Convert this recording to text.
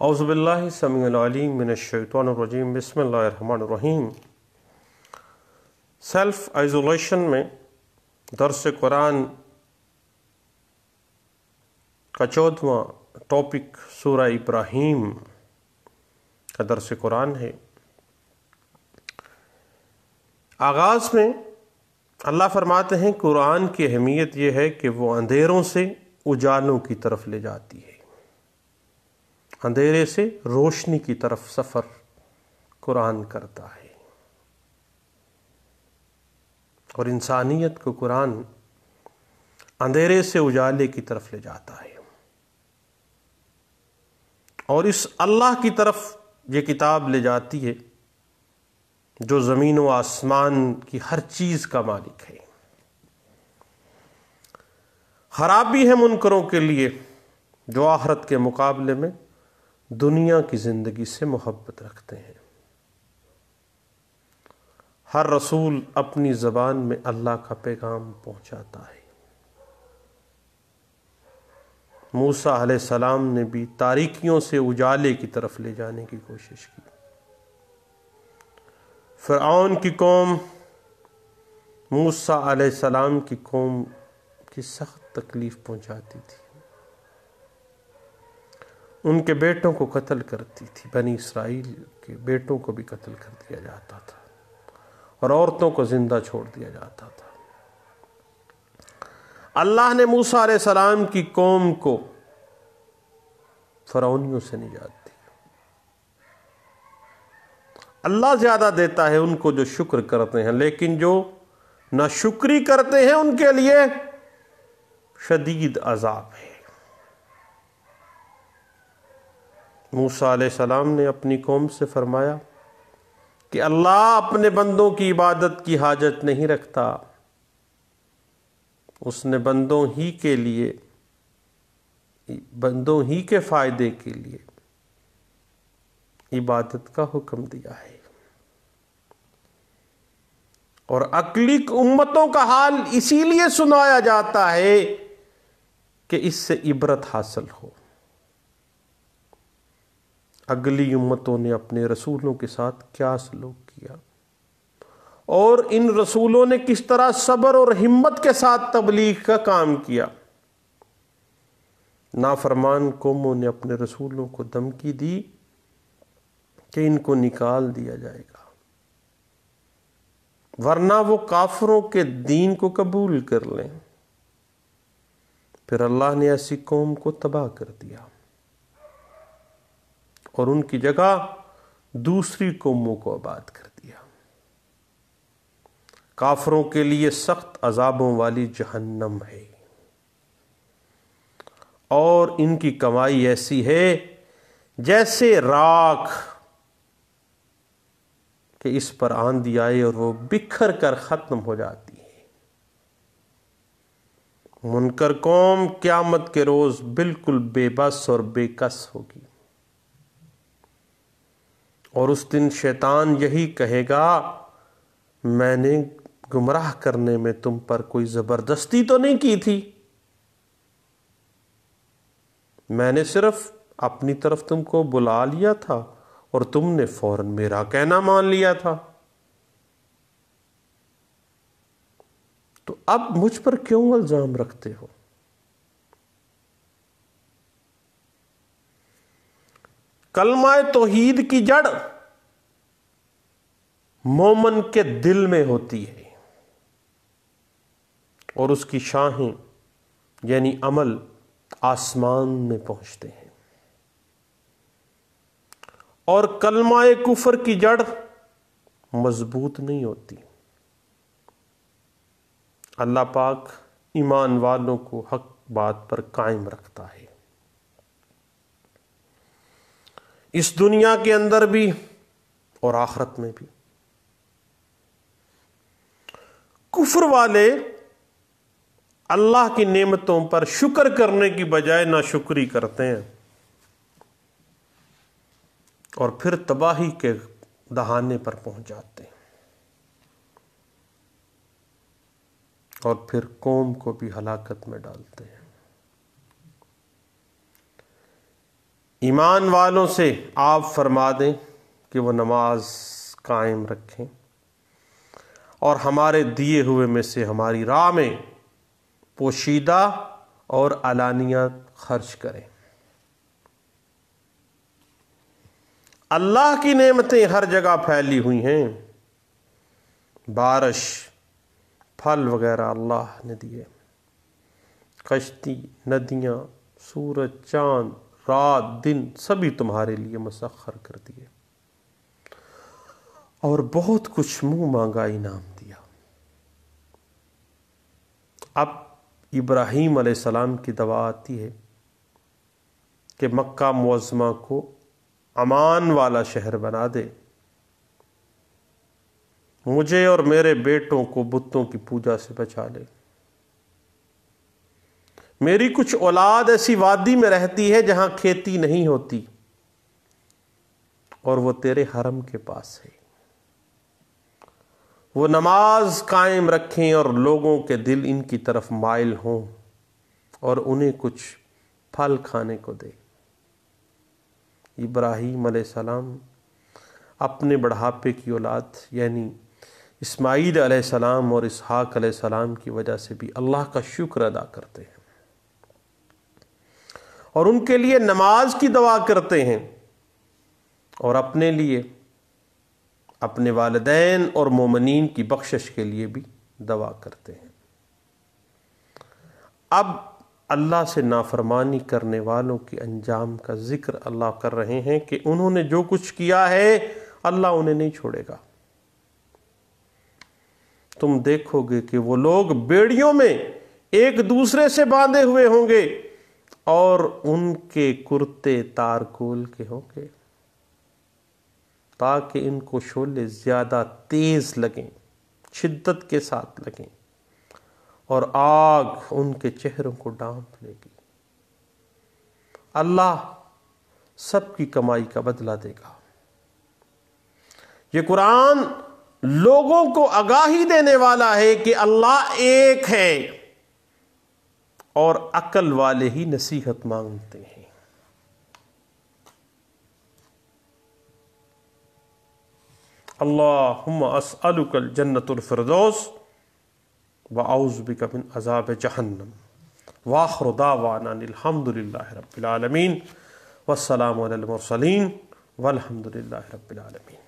باللہ اللہ العلیم من الشیطان الرجیم بسم اللہ الرحمن الرحیم سیلف آئیزولیشن میں درس قرآن کا چودھواں ٹاپک سورہ ابراہیم کا درس قرآن ہے آغاز میں اللہ فرماتے ہیں قرآن کی اہمیت یہ ہے کہ وہ اندھیروں سے اجالوں کی طرف لے جاتی ہے اندھیرے سے روشنی کی طرف سفر قرآن کرتا ہے اور انسانیت کو قرآن اندھیرے سے اجالے کی طرف لے جاتا ہے اور اس اللہ کی طرف یہ کتاب لے جاتی ہے جو زمین و آسمان کی ہر چیز کا مالک ہے خرابی ہے منکروں کے لیے جو آخرت کے مقابلے میں دنیا کی زندگی سے محبت رکھتے ہیں ہر رسول اپنی زبان میں اللہ کا پیغام پہنچاتا ہے موسا علیہ السلام نے بھی تاریکیوں سے اجالے کی طرف لے جانے کی کوشش کی فرعون کی قوم موسا علیہ السلام کی قوم کی سخت تکلیف پہنچاتی تھی ان کے بیٹوں کو قتل کرتی تھی بنی اسرائیل کے بیٹوں کو بھی قتل کر دیا جاتا تھا اور عورتوں کو زندہ چھوڑ دیا جاتا تھا اللہ نے علیہ السلام کی قوم کو فرونیوں سے نجات دی اللہ زیادہ دیتا ہے ان کو جو شکر کرتے ہیں لیکن جو نہ شکری کرتے ہیں ان کے لیے شدید عذاب ہے موسیٰ علیہ السلام نے اپنی قوم سے فرمایا کہ اللہ اپنے بندوں کی عبادت کی حاجت نہیں رکھتا اس نے بندوں ہی کے لیے بندوں ہی کے فائدے کے لیے عبادت کا حکم دیا ہے اور عقلی امتوں کا حال اسی لیے سنایا جاتا ہے کہ اس سے عبرت حاصل ہو اگلی امتوں نے اپنے رسولوں کے ساتھ کیا سلوک کیا اور ان رسولوں نے کس طرح صبر اور ہمت کے ساتھ تبلیغ کا کام کیا نافرمان قوموں نے اپنے رسولوں کو دھمکی دی کہ ان کو نکال دیا جائے گا ورنہ وہ کافروں کے دین کو قبول کر لیں پھر اللہ نے ایسی قوم کو تباہ کر دیا اور ان کی جگہ دوسری قوموں کو آباد کر دیا کافروں کے لیے سخت عذابوں والی جہنم ہے اور ان کی کمائی ایسی ہے جیسے راکھ کہ اس پر آندھی آئے اور وہ بکھر کر ختم ہو جاتی ہے منکر قوم قیامت کے روز بالکل بے بس اور بے کس ہوگی اور اس دن شیطان یہی کہے گا میں نے گمراہ کرنے میں تم پر کوئی زبردستی تو نہیں کی تھی میں نے صرف اپنی طرف تم کو بلا لیا تھا اور تم نے فوراً میرا کہنا مان لیا تھا تو اب مجھ پر کیوں الزام رکھتے ہو کلمہ توحید کی جڑ مومن کے دل میں ہوتی ہے اور اس کی شاہیں یعنی عمل آسمان میں پہنچتے ہیں اور کلمہ کفر کی جڑ مضبوط نہیں ہوتی اللہ پاک ایمان والوں کو حق بات پر قائم رکھتا ہے اس دنیا کے اندر بھی اور آخرت میں بھی کفر والے اللہ کی نعمتوں پر شکر کرنے کی بجائے نہ شکری کرتے ہیں اور پھر تباہی کے دہانے پر پہنچ جاتے ہیں اور پھر قوم کو بھی ہلاکت میں ڈالتے ہیں ایمان والوں سے آپ فرما دیں کہ وہ نماز قائم رکھیں اور ہمارے دیے ہوئے میں سے ہماری راہ میں پوشیدہ اور علانیت خرچ کریں اللہ کی نعمتیں ہر جگہ پھیلی ہوئی ہیں بارش پھل وغیرہ اللہ نے دیے کشتی ندیاں سورج چاند رات دن سبھی تمہارے لیے مسخر کر دیے اور بہت کچھ منہ مانگا انعام دیا اب ابراہیم علیہ السلام کی دوا آتی ہے کہ مکہ معظمہ کو امان والا شہر بنا دے مجھے اور میرے بیٹوں کو بتوں کی پوجا سے بچا لے میری کچھ اولاد ایسی وادی میں رہتی ہے جہاں کھیتی نہیں ہوتی اور وہ تیرے حرم کے پاس ہے وہ نماز قائم رکھیں اور لوگوں کے دل ان کی طرف مائل ہوں اور انہیں کچھ پھل کھانے کو دے ابراہیم علیہ السلام اپنے بڑھاپے کی اولاد یعنی اسماعیل علیہ السلام اور اسحاق علیہ السلام کی وجہ سے بھی اللہ کا شکر ادا کرتے ہیں اور ان کے لیے نماز کی دعا کرتے ہیں اور اپنے لیے اپنے والدین اور مومنین کی بخشش کے لیے بھی دعا کرتے ہیں اب اللہ سے نافرمانی کرنے والوں کے انجام کا ذکر اللہ کر رہے ہیں کہ انہوں نے جو کچھ کیا ہے اللہ انہیں نہیں چھوڑے گا تم دیکھو گے کہ وہ لوگ بیڑیوں میں ایک دوسرے سے باندھے ہوئے ہوں گے اور ان کے کرتے تارکول کے ہوں گے تاکہ ان کو شولے زیادہ تیز لگیں شدت کے ساتھ لگیں اور آگ ان کے چہروں کو ڈانپ لے گی اللہ سب کی کمائی کا بدلہ دے گا یہ قرآن لوگوں کو آگاہی دینے والا ہے کہ اللہ ایک ہے اور عقل والے ہی نصیحت مانگتے ہیں اللہم الفردوس اللہ من عذاب جہنم واخر دعوانا الحمد اللہ رب العالمین والسلام علی المرسلین والحمدللہ للہ رب العالمین